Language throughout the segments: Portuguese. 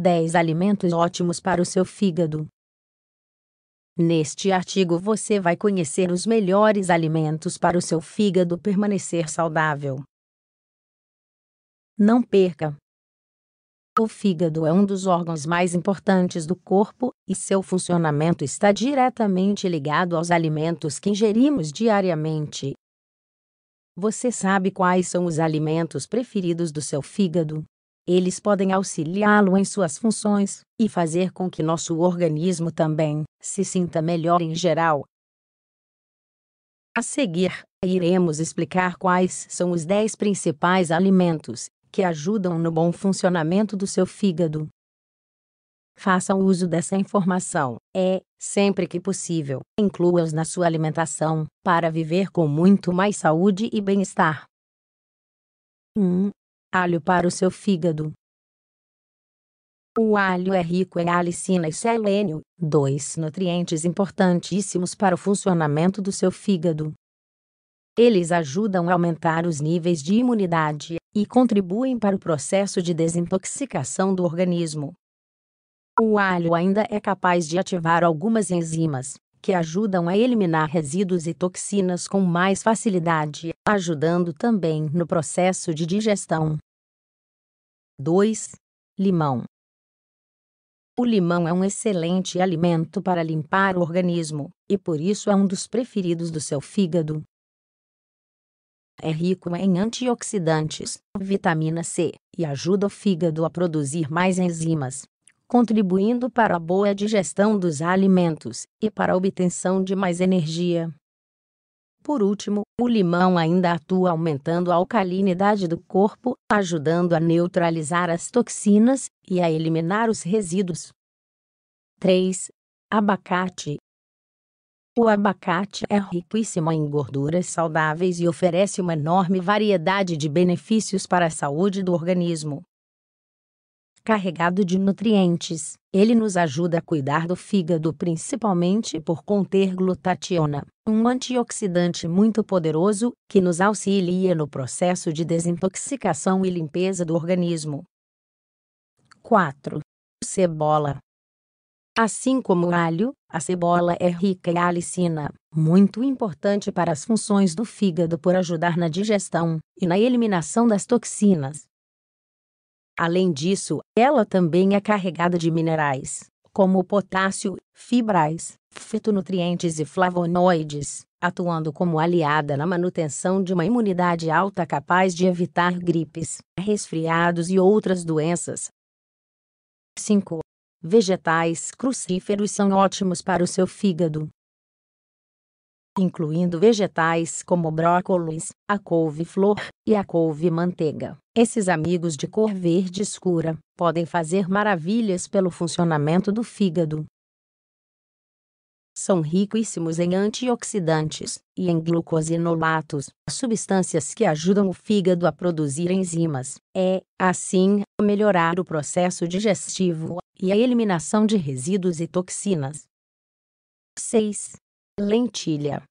10 alimentos ótimos para o seu fígado. Neste artigo você vai conhecer os melhores alimentos para o seu fígado permanecer saudável. Não perca! O fígado é um dos órgãos mais importantes do corpo e seu funcionamento está diretamente ligado aos alimentos que ingerimos diariamente. Você sabe quais são os alimentos preferidos do seu fígado? Eles podem auxiliá-lo em suas funções e fazer com que nosso organismo também se sinta melhor em geral. A seguir, iremos explicar quais são os 10 principais alimentos que ajudam no bom funcionamento do seu fígado. Faça uso dessa informação, é, sempre que possível, inclua-os na sua alimentação, para viver com muito mais saúde e bem-estar. 1. Alho para o seu fígado. O alho é rico em alicina e selênio, dois nutrientes importantíssimos para o funcionamento do seu fígado. Eles ajudam a aumentar os níveis de imunidade e contribuem para o processo de desintoxicação do organismo. O alho ainda é capaz de ativar algumas enzimas, que ajudam a eliminar resíduos e toxinas com mais facilidade, ajudando também no processo de digestão. 2. Limão. O limão é um excelente alimento para limpar o organismo, e por isso é um dos preferidos do seu fígado. É rico em antioxidantes, vitamina C, e ajuda o fígado a produzir mais enzimas, contribuindo para a boa digestão dos alimentos e para a obtenção de mais energia. Por último, o limão ainda atua aumentando a alcalinidade do corpo, ajudando a neutralizar as toxinas e a eliminar os resíduos. 3. Abacate. O abacate é riquíssimo em gorduras saudáveis e oferece uma enorme variedade de benefícios para a saúde do organismo carregado de nutrientes. Ele nos ajuda a cuidar do fígado principalmente por conter glutationa, um antioxidante muito poderoso que nos auxilia no processo de desintoxicação e limpeza do organismo. 4. Cebola Assim como o alho, a cebola é rica em alicina, muito importante para as funções do fígado por ajudar na digestão e na eliminação das toxinas. Além disso, ela também é carregada de minerais, como potássio, fibrais, fitonutrientes e flavonoides, atuando como aliada na manutenção de uma imunidade alta capaz de evitar gripes, resfriados e outras doenças. 5. Vegetais crucíferos são ótimos para o seu fígado incluindo vegetais como brócolis, a couve-flor e a couve-manteiga. Esses amigos de cor verde escura podem fazer maravilhas pelo funcionamento do fígado. São riquíssimos em antioxidantes e em glucosinolatos, substâncias que ajudam o fígado a produzir enzimas. É, assim, melhorar o processo digestivo e a eliminação de resíduos e toxinas. 6. Lentilha.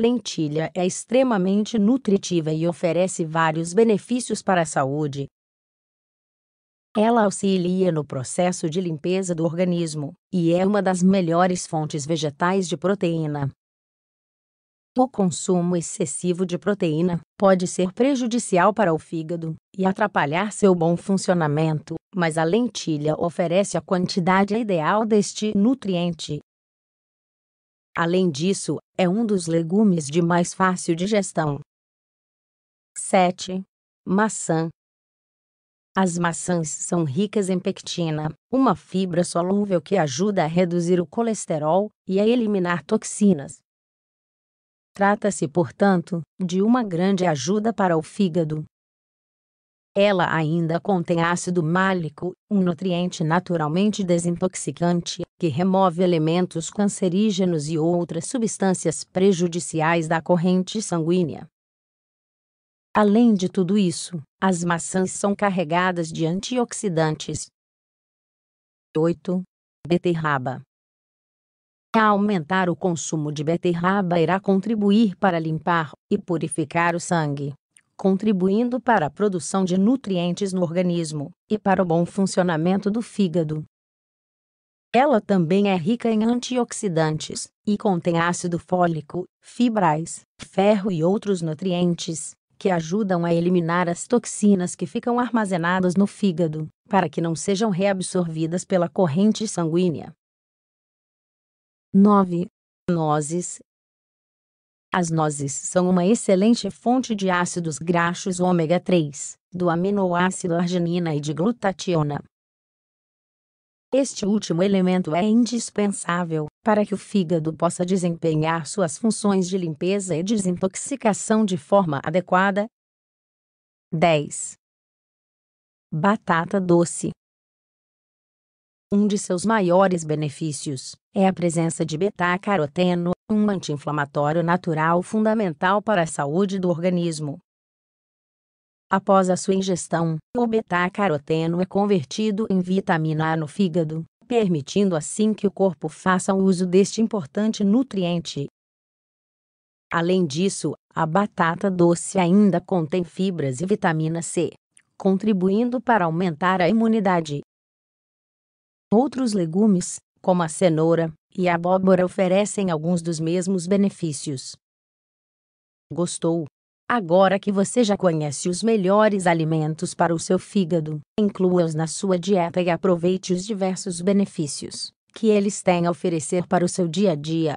A lentilha é extremamente nutritiva e oferece vários benefícios para a saúde. Ela auxilia no processo de limpeza do organismo e é uma das melhores fontes vegetais de proteína. O consumo excessivo de proteína pode ser prejudicial para o fígado e atrapalhar seu bom funcionamento, mas a lentilha oferece a quantidade ideal deste nutriente Além disso, é um dos legumes de mais fácil digestão. 7. Maçã. As maçãs são ricas em pectina, uma fibra solúvel que ajuda a reduzir o colesterol e a eliminar toxinas. Trata-se, portanto, de uma grande ajuda para o fígado, ela ainda contém ácido málico, um nutriente naturalmente desintoxicante, que remove elementos cancerígenos e outras substâncias prejudiciais da corrente sanguínea. Além de tudo isso, as maçãs são carregadas de antioxidantes. 8. Beterraba. aumentar o consumo de beterraba irá contribuir para limpar e purificar o sangue, contribuindo para a produção de nutrientes no organismo e para o bom funcionamento do fígado. Ela também é rica em antioxidantes e contém ácido fólico, fibrais, ferro e outros nutrientes que ajudam a eliminar as toxinas que ficam armazenadas no fígado, para que não sejam reabsorvidas pela corrente sanguínea. 9. Nozes, as nozes são uma excelente fonte de ácidos graxos ômega 3, do aminoácido arginina e de glutationa. Este último elemento é indispensável para que o fígado possa desempenhar suas funções de limpeza e desintoxicação de forma adequada. 10. Batata doce. Um de seus maiores benefícios é a presença de beta-caroteno, um anti-inflamatório natural fundamental para a saúde do organismo. Após a sua ingestão, o beta-caroteno é convertido em vitamina A no fígado, permitindo assim que o corpo faça o uso deste importante nutriente. Além disso, a batata doce ainda contém fibras e vitamina C, contribuindo para aumentar a imunidade. Outros legumes, como a cenoura, e abóbora oferecem alguns dos mesmos benefícios. Gostou? Agora que você já conhece os melhores alimentos para o seu fígado, inclua-os na sua dieta e aproveite os diversos benefícios que eles têm a oferecer para o seu dia a dia.